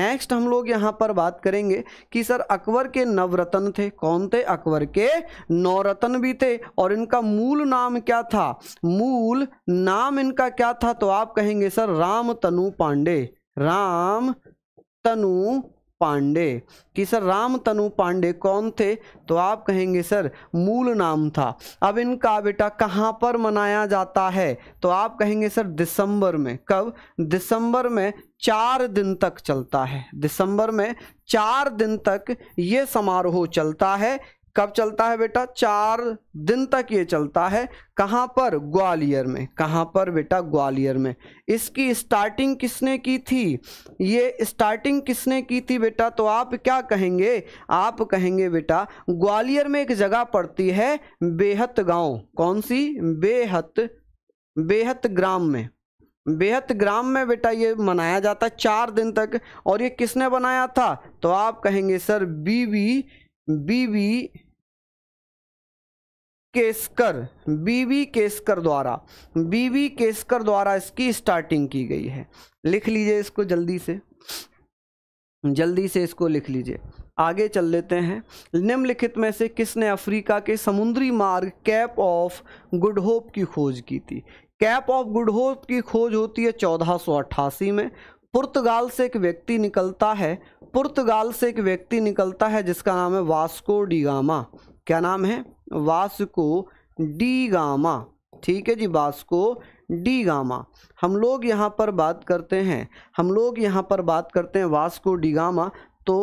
B: नेक्स्ट हम लोग यहाँ पर बात करेंगे कि सर अकबर के नवरत्न थे कौन थे अकबर के नवरत्न भी थे और इनका मूल नाम क्या था मूल नाम इनका क्या था तो आप कहेंगे सर राम तनु पांडे राम तनु पांडे कि सर राम तनु पांडे कौन थे तो आप कहेंगे सर मूल नाम था अब इनका बेटा कहाँ पर मनाया जाता है तो आप कहेंगे सर दिसंबर में कब दिसंबर में चार दिन तक चलता है दिसंबर में चार दिन तक ये समारोह चलता है कब चलता है बेटा चार दिन तक ये चलता है कहाँ पर ग्वालियर में कहाँ पर बेटा ग्वालियर में इसकी स्टार्टिंग किसने की थी ये स्टार्टिंग किसने की थी बेटा तो आप क्या कहेंगे आप कहेंगे बेटा ग्वालियर में एक जगह पड़ती है बेहत गांव कौन सी बेहत बेहत ग्राम में बेहत ग्राम में बेटा ये मनाया जाता है चार दिन तक और ये किसने बनाया था तो आप कहेंगे सर बीवी बीवी केसकर बीवी केसकर द्वारा बीवी केसकर द्वारा इसकी स्टार्टिंग की गई है लिख लीजिए इसको जल्दी से जल्दी से इसको लिख लीजिए आगे चल लेते हैं निम्नलिखित में से किसने अफ्रीका के समुद्री मार्ग कैप ऑफ गुड होप की खोज की थी कैप ऑफ गुड होप की खोज होती है 1488 में पुर्तगाल से एक व्यक्ति निकलता है पुर्तगाल से एक व्यक्ति निकलता है जिसका नाम है वास्को डिगामा क्या नाम है वास्को डिगामा ठीक है जी वास्को डी गामा हम लोग यहाँ पर बात करते हैं हम लोग यहाँ पर बात करते हैं वास्को डिगामा तो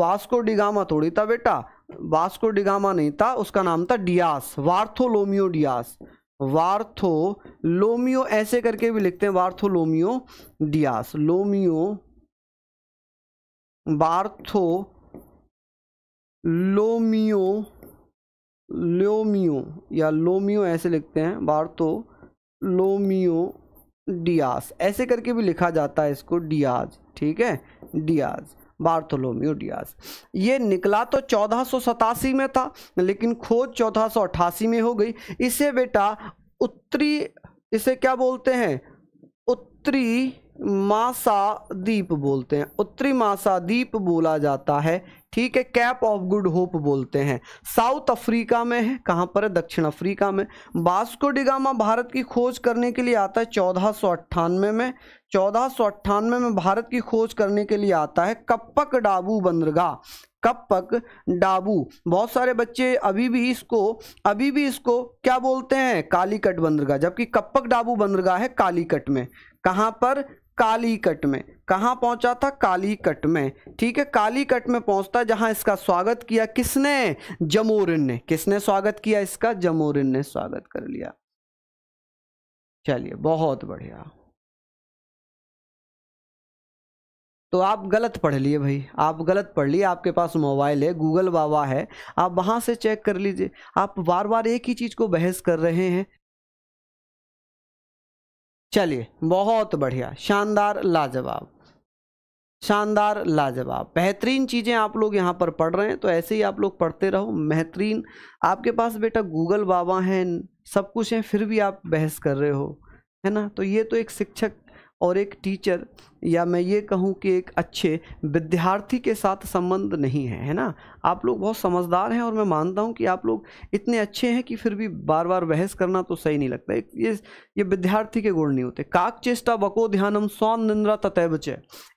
B: वास्को डिगामा थोड़ी था बेटा वास्को डिगामा नहीं था उसका नाम था डियास वार्थोलोमियो डियास वार्थो लोमियो ऐसे करके भी लिखते हैं वार्थोलोमियो
A: डियास लोमियो बार्थो लोमियो लोमियो
B: या लोमियो ऐसे लिखते हैं बार्थो लोमियो डियास ऐसे करके भी लिखा जाता है इसको डियाज ठीक है डियाज बार्थोलोमियो डियास ये निकला तो चौदह में था लेकिन खोज चौदह में हो गई इसे बेटा उत्तरी इसे क्या बोलते हैं उत्तरी मासादीप बोलते हैं उत्तरी मासादीप बोला जाता है ठीक है कैप ऑफ गुड होप बोलते हैं साउथ अफ्रीका में है कहाँ पर है दक्षिण अफ्रीका में बास्को डिगामा भारत की खोज करने के लिए आता है चौदह सौ अट्ठानवे में चौदह सौ अट्ठानवे में भारत की खोज करने के लिए आता है कप्पक डाबू बंदरगाह कप्पक डाबू बहुत सारे बच्चे अभी भी इसको अभी भी इसको क्या बोलते हैं कालीकट बंदरगाह जबकि कप्पक डाबू बंदरगाह है कालीकट में कहाँ पर कालीकट में कहाँ पहुँचा था कालीकट में ठीक है कालीकट में पहुँचता जहां जहाँ इसका स्वागत किया किसने जमोरिन ने किसने स्वागत किया इसका जमोरिन
A: ने स्वागत कर लिया चलिए बहुत बढ़िया तो आप गलत पढ़ लिए भाई आप गलत पढ़ लिए
B: आपके पास मोबाइल है गूगल बाबा है आप वहाँ से चेक कर लीजिए आप बार बार एक ही चीज़ को
A: बहस कर रहे हैं चलिए बहुत बढ़िया शानदार लाजवाब शानदार लाजवाब बेहतरीन चीज़ें आप
B: लोग यहाँ पर पढ़ रहे हैं तो ऐसे ही आप लोग पढ़ते रहो बेहतरीन आपके पास बेटा गूगल बाबा हैं सब कुछ है फिर भी आप बहस कर रहे हो है ना तो ये तो एक शिक्षक और एक टीचर या मैं ये कहूँ कि एक अच्छे विद्यार्थी के साथ संबंध नहीं है है ना आप लोग बहुत समझदार हैं और मैं मानता हूँ कि आप लोग इतने अच्छे हैं कि फिर भी बार बार बहस करना तो सही नहीं लगता एक ये ये विद्यार्थी के गुण नहीं होते काक चेष्टा बको ध्यानम स्वाम निंद्रा ततैव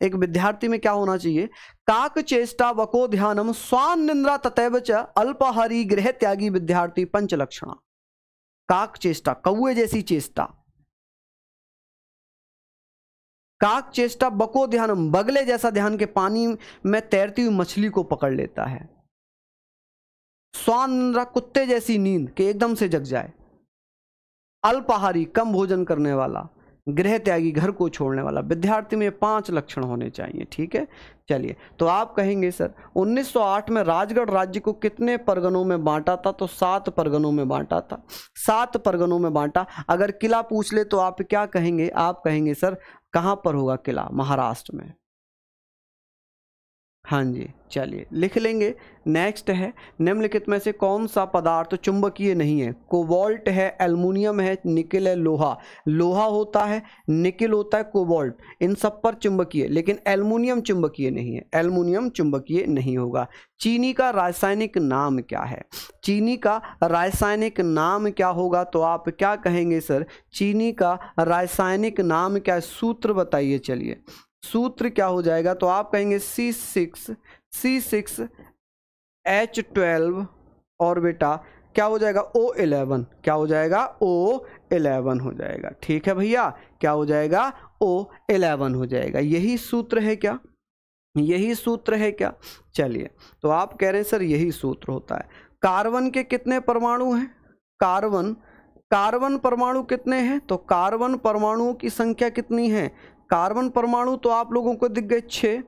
B: एक विद्यार्थी में क्या होना चाहिए काक चेष्टा बको ध्यानम स्वाम निंद्रा ततैव च अल्पहारी गृह त्यागी विद्यार्थी पंच लक्षणा
A: काक चेष्टा कौए जैसी चेष्टा काक चेष्टा बको ध्यानम बगले जैसा ध्यान के पानी में तैरती हुई मछली
B: को पकड़ लेता है स्वान निंद्रा कुत्ते जैसी नींद के एकदम से जग जाए अल्पाहारी कम भोजन करने वाला गृह त्यागी घर को छोड़ने वाला विद्यार्थी में पांच लक्षण होने चाहिए ठीक है चलिए तो आप कहेंगे सर 1908 में राजगढ़ राज्य को कितने परगनों में बांटा था तो सात परगनों में बांटा था सात परगनों में बांटा अगर किला पूछ ले तो आप क्या कहेंगे आप कहेंगे सर कहाँ पर होगा किला महाराष्ट्र में हाँ जी चलिए लिख लेंगे नेक्स्ट है निम्नलिखित में से कौन सा पदार्थ चुंबकीय नहीं है कोबाल्ट है एल्युमिनियम है निकिल है लोहा लोहा होता है निकिल होता है कोबाल्ट इन सब पर चुंबकीय लेकिन एल्युमिनियम चुंबकीय नहीं है एल्युमिनियम चुंबकीय नहीं होगा चीनी का रासायनिक नाम क्या है चीनी का रासायनिक नाम क्या होगा तो आप क्या कहेंगे सर चीनी का रासायनिक नाम क्या है सूत्र बताइए चलिए सूत्र क्या हो जाएगा तो आप कहेंगे C six C six H twelve और बेटा क्या हो जाएगा ओ एलेवन क्या हो जाएगा ओ एलेवन हो जाएगा ठीक है भैया क्या हो जाएगा ओ एलेवन हो जाएगा यही सूत्र है क्या यही सूत्र है क्या चलिए तो आप कह रहे हैं सर यही सूत्र होता है कार्बन के कितने परमाणु हैं कार्बन कार्बन परमाणु कितने हैं तो कार्बन परमाणुओं की संख्या कितनी है कार्बन परमाणु तो आप लोगों को दिख गए छः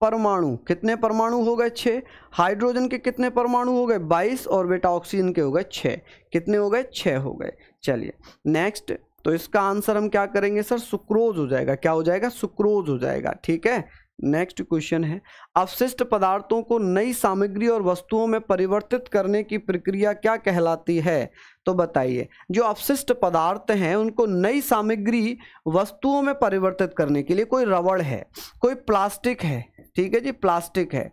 B: परमाणु कितने परमाणु हो गए छः हाइड्रोजन के कितने परमाणु हो गए बाईस और बेटा ऑक्सीजन के हो गए छः कितने हो गए छः हो गए चलिए नेक्स्ट तो इसका आंसर हम क्या करेंगे सर सुक्रोज हो जाएगा क्या हो जाएगा सुक्रोज हो जाएगा ठीक है नेक्स्ट क्वेश्चन है अवशिष्ट पदार्थों को नई सामग्री और वस्तुओं में परिवर्तित करने की प्रक्रिया क्या कहलाती है तो बताइए जो अवशिष्ट पदार्थ हैं उनको नई सामग्री वस्तुओं में परिवर्तित करने के लिए कोई रबड़ है कोई प्लास्टिक है ठीक है जी प्लास्टिक है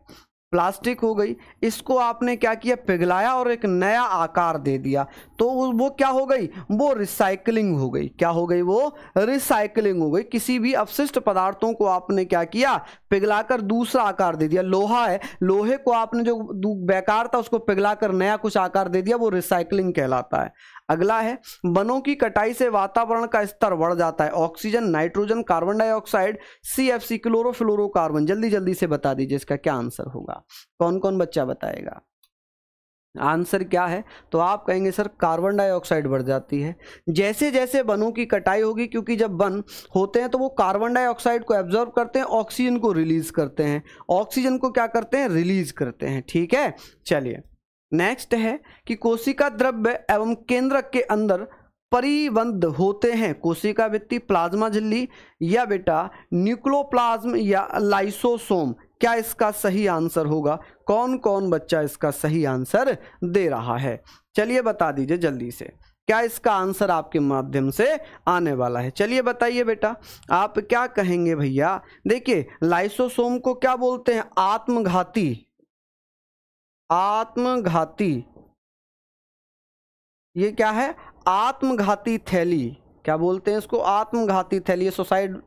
B: प्लास्टिक हो गई इसको आपने क्या किया पिघलाया और एक नया आकार दे दिया तो वो क्या हो गई वो रिसाइकलिंग हो गई क्या हो गई वो रिसाइकलिंग हो गई किसी भी अपशिष्ट पदार्थों को आपने क्या किया पिघलाकर दूसरा आकार दे दिया लोहा है लोहे को आपने जो बेकार था उसको पिघलाकर नया कुछ आकार दे दिया वो रिसाइकलिंग कहलाता है अगला है वनों की कटाई से वातावरण का स्तर बढ़ जाता है oxygen nitrogen carbon dioxide C F C chlorofluorocarbon जल्दी जल्दी से बता दीजिए इसका क्या आंसर होगा कौन कौन बच्चा बताएगा आंसर क्या है तो आप कहेंगे सर कार्बन डाइऑक्साइड बढ़ जाती है जैसे जैसे वनों की कटाई होगी क्योंकि जब वन होते हैं तो वो कार्बन डाइऑक्साइड को एब्जॉर्ब करते हैं ऑक्सीजन को रिलीज करते हैं ऑक्सीजन को क्या करते हैं रिलीज करते हैं ठीक है चलिए नेक्स्ट है कि कोशिका द्रव्य एवं केंद्रक के अंदर परिबंध होते हैं कोशिका व्यक्ति प्लाज्मा झिल्ली या बेटा न्यूक्लोप्लाज्म या लाइसोसोम क्या इसका सही आंसर होगा कौन कौन बच्चा इसका सही आंसर दे रहा है चलिए बता दीजिए जल्दी से क्या इसका आंसर आपके माध्यम से आने वाला है चलिए बताइए बेटा आप क्या
A: कहेंगे भैया देखिए लाइसोसोम को क्या बोलते हैं आत्मघाती आत्मघाती ये क्या है आत्मघाती थैली क्या बोलते हैं इसको आत्मघाती थैली सुसाइड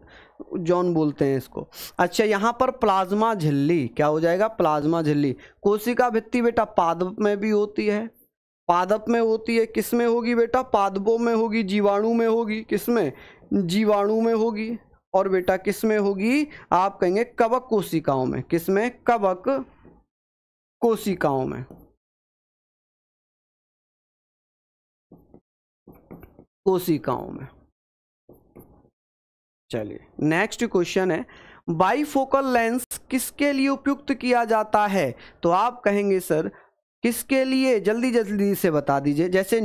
B: जॉन बोलते हैं इसको अच्छा यहाँ पर प्लाज्मा झिल्ली क्या हो जाएगा प्लाज्मा झिल्ली कोशिका भित्ति बेटा पादप में भी होती है पादप में होती है किस में होगी बेटा पादपों में होगी जीवाणु में होगी किस में जीवाणु में होगी और
A: बेटा किस में होगी आप कहेंगे कवक कोशिकाओं में किस में कवक कोशिकाओं में कोशिकाओं में चलिए
B: नेक्स्ट क्वेश्चन है बाईफोकल लेंस किसके लिए उपयुक्त किया जाता है तो आप कहेंगे सर किसके लिए जल्दी जल्दी से बता दीजिए जैसे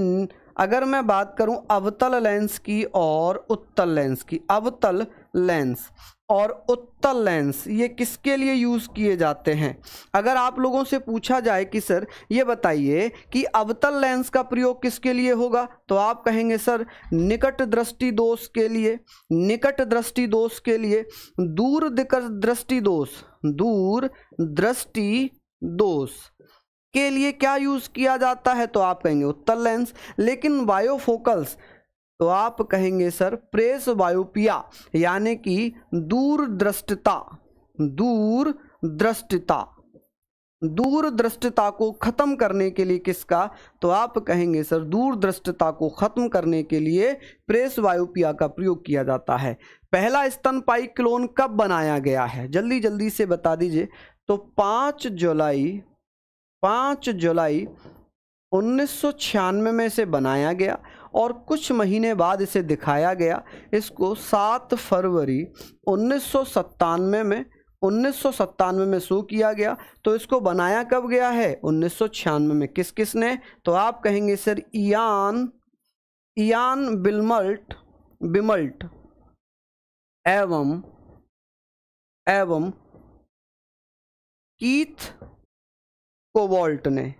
B: अगर मैं बात करूं अवतल लेंस की और उत्तल लेंस की अवतल लेंस और उत्तल लेंस ये किसके लिए यूज़ किए जाते हैं अगर आप लोगों से पूछा जाए कि सर ये बताइए कि अवतल लेंस का प्रयोग किसके लिए होगा तो आप कहेंगे सर निकट दृष्टि दोष के लिए निकट दृष्टि दोष के लिए दूर दृष्टि दोष दूर दृष्टि दोष के लिए क्या यूज़ किया जाता है तो आप कहेंगे उत्तल लेंस लेकिन बायोफोकल्स तो आप कहेंगे सर प्रेस वायुपिया यानी कि दूरदृष्टता दूरदृष्टता दूरदृष्टता को खत्म करने के लिए किसका तो आप कहेंगे सर दूरदृष्टता को खत्म करने के लिए प्रेस वायुपिया का प्रयोग किया जाता है पहला स्तनपाई क्लोन कब बनाया गया है जल्दी जल्दी से बता दीजिए तो पांच जुलाई पांच जुलाई उन्नीस में से बनाया गया और कुछ महीने बाद इसे दिखाया गया इसको 7 फरवरी उन्नीस में उन्नीस में शुरू किया गया तो इसको बनाया कब गया है उन्नीस में किस किस ने तो आप कहेंगे sir Ian
A: Ian Wilmut Wilmut एवं एवं कीथ कोवॉल्ट ने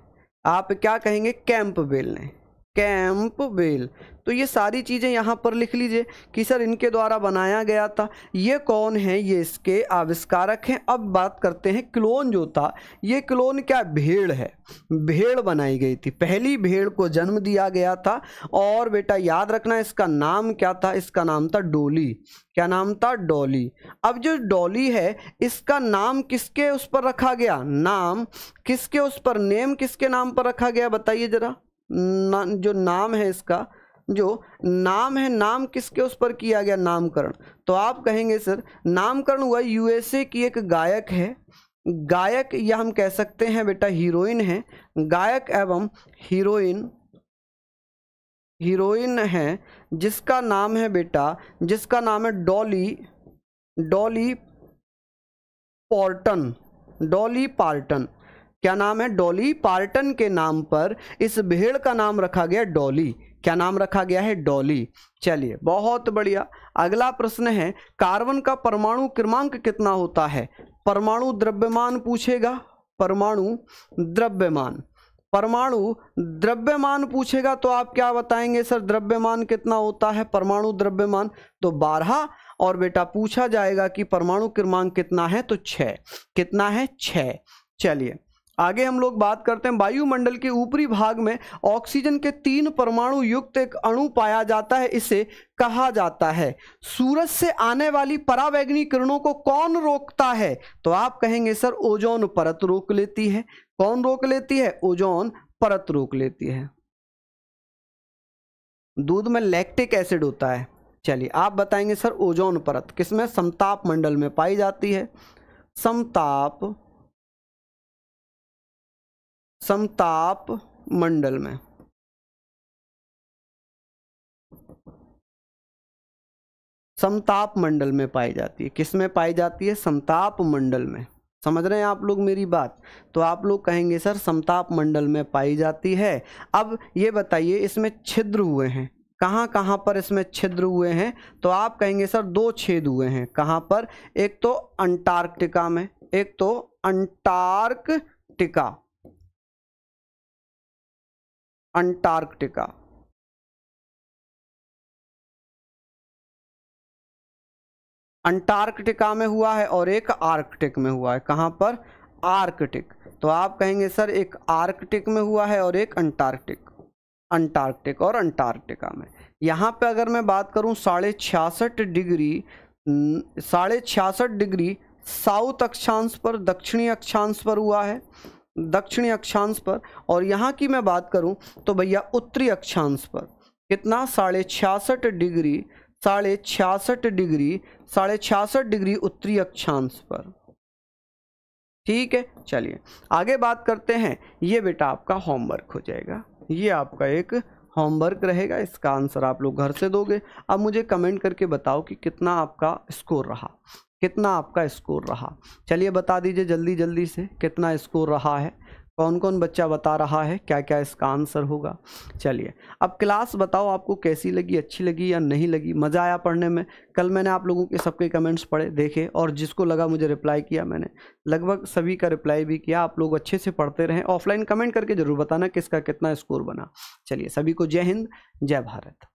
A: आप क्या कहेंगे कैंप बेल ने कैंप
B: बेल तो ये सारी चीज़ें यहाँ पर लिख लीजिए कि सर इनके द्वारा बनाया गया था ये कौन है ये इसके आविष्कारक हैं अब बात करते हैं क्लोन जो था ये क्लोन क्या भेड़ है भेड़ बनाई गई थी पहली भेड़ को जन्म दिया गया था और बेटा याद रखना इसका नाम क्या था इसका नाम था डोली क्या नाम था डॉली अब जो डॉली है इसका नाम किसके उस पर रखा गया नाम किसके उस पर नेम किसके नाम पर रखा गया बताइए ज़रा ना, जो नाम है इसका जो नाम है नाम किसके उस पर किया गया नामकरण तो आप कहेंगे सर नामकरण हुआ यूएसए की एक गायक है गायक या हम कह सकते हैं बेटा हीरोइन है गायक एवं हीरोइन हीरोइन है जिसका नाम है बेटा जिसका नाम है Dolly Dolly Parton Dolly Parton क्या नाम है डॉली पार्टन के नाम पर इस भेड़ का नाम रखा गया डॉली क्या नाम रखा गया है डॉली चलिए बहुत बढ़िया अगला प्रश्न है कार्बन का परमाणु क्रमांक कितना होता है परमाणु द्रव्यमान पूछेगा परमाणु द्रव्यमान परमाणु द्रव्यमान पूछेगा तो आप क्या बताएंगे सर द्रव्यमान कितना होता है परमाणु द्रव्यमान तो बारह और बेटा पूछा जाएगा कि परमाणु क्रमांक कितना है तो छ कितना है छ चलिए आगे हम लोग बात करते हैं वायुमंडल के ऊपरी भाग में ऑक्सीजन के तीन परमाणु युक्त एक अणु पाया जाता है इसे कहा जाता है सूरज से आने वाली परावैग्नि किरणों को कौन रोकता है तो आप कहेंगे सर ओजोन परत रोक लेती है कौन रोक लेती है ओजोन परत रोक लेती है दूध में लैक्टिक एसिड होता है चलिए आप बताएंगे सर ओजोन परत किसमें
A: समताप मंडल में पाई जाती है समताप समताप मंडल में समताप मंडल में पाई
B: जाती है किस में पाई जाती है समताप मंडल में समझ रहे हैं आप लोग मेरी बात तो आप लोग कहेंगे सर समताप मंडल में पाई जाती है अब ये बताइए इसमें छिद्र हुए हैं कहाँ कहाँ पर इसमें छिद्र हुए हैं तो आप कहेंगे सर दो छेद हुए हैं
A: कहाँ पर एक तो अंटार्कटिका में एक तो अंटार्कटिका अंटार्कटिका अंटार्कटिका में हुआ है और एक आर्कटिक में हुआ है कहां पर आर्कटिक तो
B: आप कहेंगे सर एक आर्कटिक में हुआ है और एक अंटार्कटिक अंटार्कटिक और अंटार्कटिका में यहां पे अगर मैं बात करूं साढ़े छियासठ डिग्री साढ़े छियासठ डिग्री साउथ अक्षांश पर दक्षिणी अक्षांश पर हुआ है दक्षिणी अक्षांश पर और यहाँ की मैं बात करूँ तो भैया उत्तरी अक्षांश पर कितना साढ़े छियासठ डिग्री साढ़े छियासठ डिग्री साढ़े छियासठ डिग्री उत्तरी अक्षांश पर ठीक है चलिए आगे बात करते हैं ये बेटा आपका होमवर्क हो जाएगा ये आपका एक होमवर्क रहेगा इसका आंसर आप लोग घर से दोगे अब मुझे कमेंट करके बताओ कि कितना आपका स्कोर रहा कितना आपका स्कोर रहा चलिए बता दीजिए जल्दी जल्दी से कितना स्कोर रहा है कौन कौन बच्चा बता रहा है क्या क्या इसका आंसर होगा चलिए अब क्लास बताओ आपको कैसी लगी अच्छी लगी या नहीं लगी मज़ा आया पढ़ने में कल मैंने आप लोगों के सबके कमेंट्स पढ़े देखे और जिसको लगा मुझे रिप्लाई किया मैंने लगभग सभी का रिप्लाई भी किया आप लोग अच्छे से पढ़ते रहें ऑफलाइन कमेंट करके ज़रूर बताना किसका कितना स्कोर बना चलिए सभी को जय हिंद जय भारत